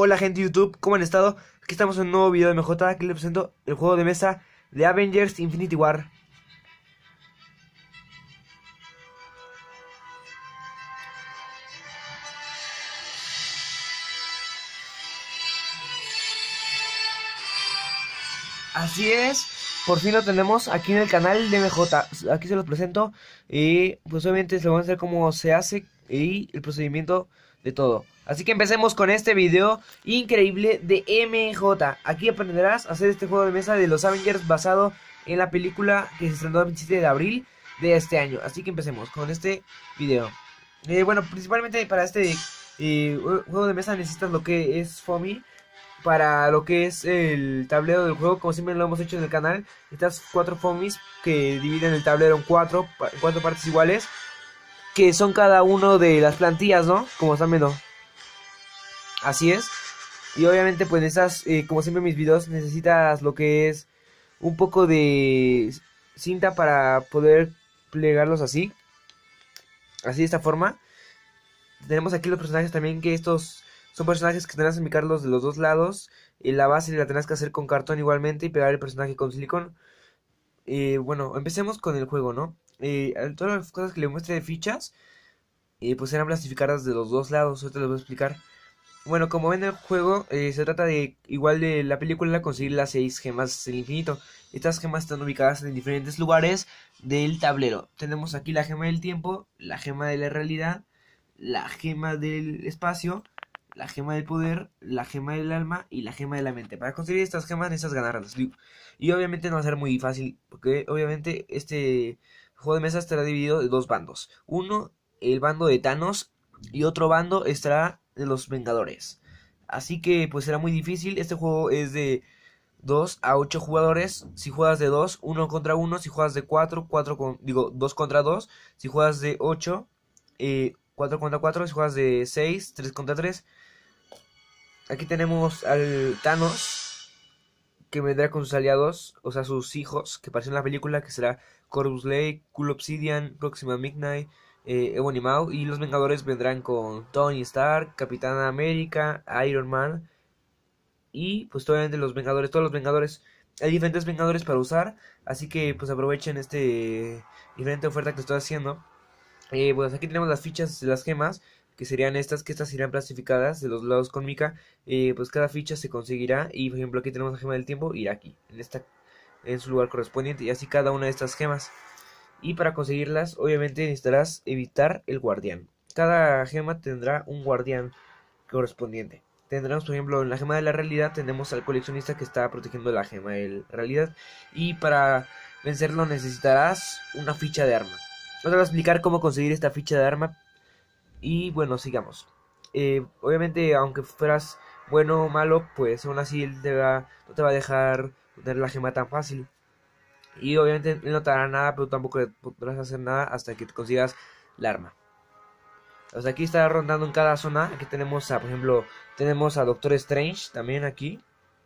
Hola gente de YouTube, ¿cómo han estado? Aquí estamos en un nuevo video de MJ, aquí les presento el juego de mesa de Avengers Infinity War. Así es, por fin lo tenemos aquí en el canal de MJ, aquí se los presento y pues obviamente se lo van a hacer cómo se hace y el procedimiento todo. Así que empecemos con este video increíble de MJ. Aquí aprenderás a hacer este juego de mesa de los Avengers basado en la película que se estrenó el 27 de abril de este año. Así que empecemos con este video. Eh, bueno, principalmente para este eh, juego de mesa necesitas lo que es FOMI. Para lo que es el tablero del juego, como siempre lo hemos hecho en el canal, estas cuatro FOMIs que dividen el tablero en cuatro, en cuatro partes iguales que son cada uno de las plantillas, ¿no? Como están viendo. Así es. Y obviamente pues esas, eh, como siempre en mis videos, necesitas lo que es un poco de cinta para poder plegarlos así. Así de esta forma. Tenemos aquí los personajes también que estos son personajes que tendrás que picarlos de los dos lados. y eh, la base la tendrás que hacer con cartón igualmente y pegar el personaje con silicón. Eh, bueno, empecemos con el juego, ¿no? eh, todas las cosas que le muestre de fichas, eh, pues eran plastificadas de los dos lados, ahorita les voy a explicar. Bueno, como ven el juego, eh, se trata de, igual de la película, conseguir las seis gemas del infinito. Estas gemas están ubicadas en diferentes lugares del tablero. Tenemos aquí la gema del tiempo, la gema de la realidad, la gema del espacio, la gema del poder, la gema del alma y la gema de la mente. Para conseguir estas gemas necesitas ganarlas. Y obviamente no va a ser muy fácil, porque obviamente este el juego de mesa estará dividido en dos bandos. Uno, el bando de Thanos y otro bando estará de los Vengadores. Así que pues será muy difícil. Este juego es de 2 a 8 jugadores. Si juegas de 2, 1 contra 1. Si juegas de 4, 4 digo, 2 contra 2. Si juegas de 8, eh, 4 contra 4. Si juegas de 6, 3 contra 3. Aquí tenemos al Thanos que vendrá con sus aliados, o sea, sus hijos, que aparecen en la película, que será Corvus Lake, Cool Obsidian, Proxima Midnight, eh, Ebony Maw, y los Vengadores vendrán con Tony Stark, Capitán América, Iron Man, y pues obviamente los Vengadores, todos los Vengadores, hay diferentes Vengadores para usar, así que pues aprovechen este diferente oferta que estoy haciendo. Eh, pues aquí tenemos las fichas, las gemas, que serían estas, que estas irán clasificadas de los lados con mica, eh, pues cada ficha se conseguirá y por ejemplo aquí tenemos la gema del tiempo, irá aquí, en, esta, su lugar correspondiente y así cada una de estas gemas. Y para conseguirlas obviamente necesitarás evitar el guardián. Cada gema tendrá un guardián correspondiente. Tendremos, por ejemplo, en la gema de la realidad tenemos al coleccionista que está protegiendo la gema de la realidad. Y para vencerlo necesitarás una ficha de arma. No voy a explicar cómo conseguir esta ficha de arma, y bueno, sigamos. Eh, obviamente, aunque fueras bueno o malo, pues aún así te va, no te va a dejar tener la gema tan fácil. Y obviamente no te hará nada, pero tampoco podrás hacer nada hasta que consigas la arma. Pues aquí está rondando en cada zona. Aquí tenemos a, por ejemplo, tenemos a Doctor Strange también aquí.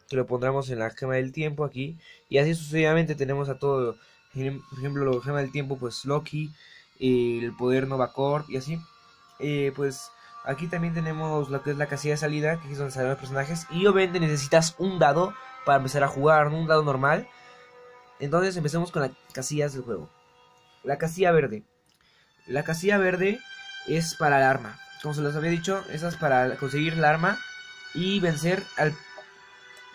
Que lo pondremos en la gema del tiempo aquí. Y así sucesivamente tenemos a todo. Por ejemplo, la gema del tiempo, pues Loki, el poder Corp y así. Eh, pues aquí también tenemos lo que es la casilla de salida, que es donde salen los personajes. Y obviamente necesitas un dado para empezar a jugar, un dado normal. Entonces empecemos con las casillas del juego. La casilla verde. La casilla verde es para el arma. Como se los había dicho, esas es para conseguir la arma y vencer al,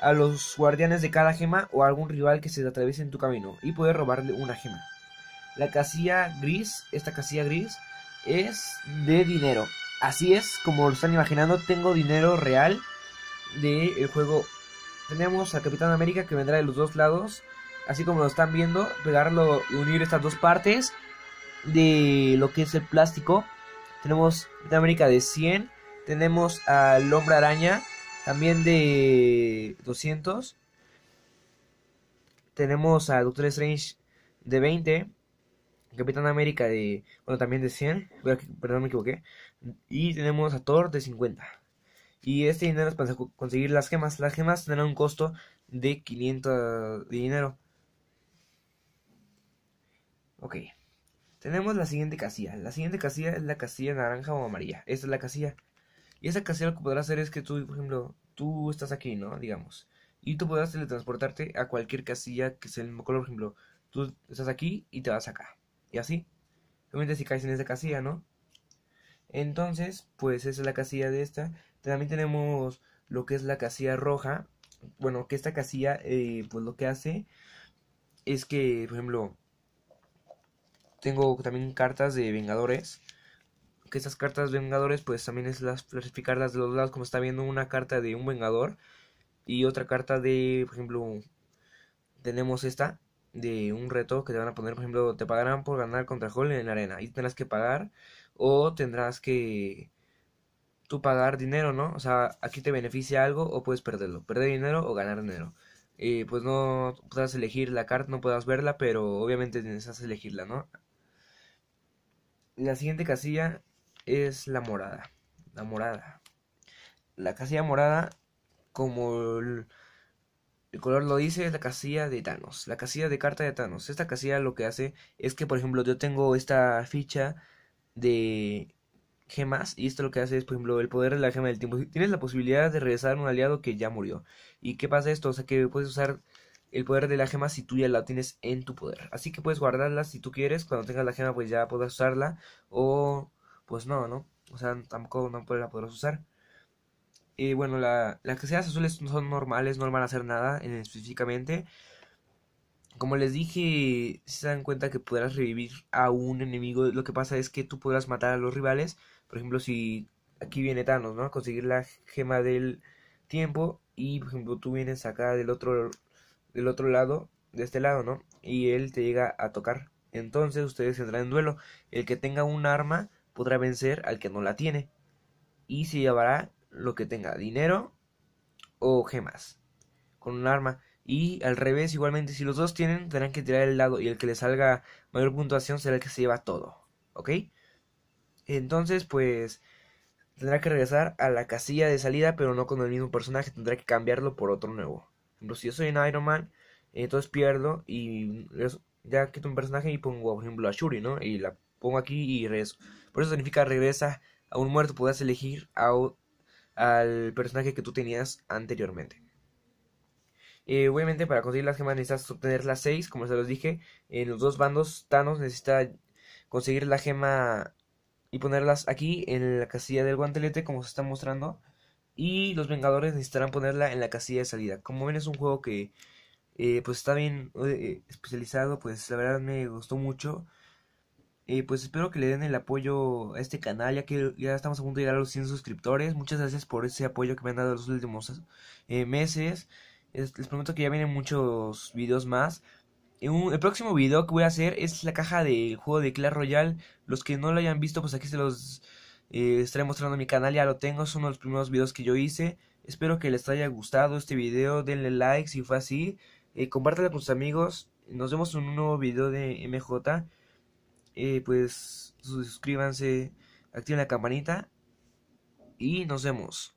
a los guardianes de cada gema o algún rival que se atraviese en tu camino y poder robarle una gema. La casilla gris, esta casilla gris, es de dinero. Así es, como lo están imaginando, tengo dinero real De el juego. Tenemos a Capitán América que vendrá de los dos lados, así como lo están viendo, pegarlo y unir estas dos partes de lo que es el plástico. Tenemos Capitán América de 100, tenemos al Hombre Araña también de 200. Tenemos a Doctor Strange de 20. Capitán América de, bueno, también de 100, perdón, me equivoqué. Y tenemos a Thor de 50. Y este dinero es para conseguir las gemas. Las gemas tendrán un costo de 500 de dinero. Ok. Tenemos la siguiente casilla. La siguiente casilla es la casilla naranja o amarilla. Esta es la casilla. Y esa casilla lo que podrás hacer es que tú, por ejemplo, tú estás aquí, ¿no? Digamos. Y tú podrás teletransportarte a cualquier casilla que sea el mismo color. Por ejemplo, tú estás aquí y te vas acá y así. Obviamente si caes en esa casilla, ¿no? Entonces, pues esa es la casilla de esta. También tenemos lo que es la casilla roja. Bueno, que esta casilla, eh, pues lo que hace es que, por ejemplo, tengo también cartas de Vengadores. Que estas cartas de Vengadores, pues también es las clasificarlas de los lados, como está viendo una carta de un Vengador y otra carta de, por ejemplo, tenemos esta de un reto que te van a poner, por ejemplo, te pagarán por ganar contra Hall en la arena y tendrás que pagar o tendrás que tú pagar dinero, ¿no? O sea, aquí te beneficia algo o puedes perderlo, perder dinero o ganar dinero. pues no puedas elegir la carta, no puedas verla, pero obviamente necesitas elegirla, ¿no? La siguiente casilla es la morada. La morada. La casilla morada, como... El, el color lo dice, es la casilla de Thanos, la casilla de carta de Thanos. Esta casilla lo que hace es que, por ejemplo, yo tengo esta ficha de gemas y esto lo que hace es, por ejemplo, el poder de la gema del tiempo. Tienes la posibilidad de regresar a un aliado que ya murió. ¿Y qué pasa esto? O sea que puedes usar el poder de la gema si tú ya la tienes en tu poder. Así que puedes guardarla si tú quieres. Cuando tengas la gema pues ya podrás usarla. O pues no, ¿no? O sea, tampoco no la podrás usar. Eh, bueno, la, que sean azules no son normales, no van a hacer nada específicamente. Como les dije, si se dan cuenta que podrás revivir a un enemigo, lo que pasa es que tú podrás matar a los rivales. Por ejemplo, si aquí viene Thanos, ¿no? Conseguir la gema del tiempo y, por ejemplo, tú vienes acá del otro, del otro lado, de este lado, ¿no? Y él te llega a tocar. Entonces ustedes entrarán en duelo. El que tenga un arma podrá vencer al que no la tiene. Y se llevará lo que tenga, dinero o gemas, con un arma. Y al revés, igualmente, si los dos tienen, tendrán que tirar el lado y el que le salga mayor puntuación será el que se lleva todo, ¿ok? Entonces, pues, tendrá que regresar a la casilla de salida, pero no con el mismo personaje, tendrá que cambiarlo por otro nuevo. ejemplo si yo soy en Iron Man, entonces pierdo y ya quito un personaje y pongo, por ejemplo, a Shuri, ¿no? Y la pongo aquí y regreso. Por eso significa regresa a un muerto, podrás elegir a, al personaje que tú tenías anteriormente. obviamente para conseguir las gemas necesitas obtener las 6, como se los dije. En los dos bandos Thanos necesita conseguir la gema y ponerlas aquí en la casilla del guantelete como se está mostrando. Y los Vengadores necesitarán ponerla en la casilla de salida. Como ven es un juego que eh, pues está bien eh, eh, especializado, pues la verdad me gustó mucho. Eh, pues espero que le den el apoyo a este canal, ya que ya estamos a punto de llegar a los 100 suscriptores. Muchas gracias por ese apoyo que me han dado los últimos eh, meses. les prometo que ya vienen muchos videos más. Eh, el próximo video que voy a hacer es la caja del juego de Clash Royale. Los que no lo hayan visto, pues aquí se los estaré mostrando en mi canal. Ya lo tengo, es uno de los primeros videos que yo hice. Espero que les haya gustado este video. Denle like si fue así. compártelo con sus amigos. Nos vemos en un nuevo video de MJ. Eh, pues suscríbanse, activen la campanita y nos vemos.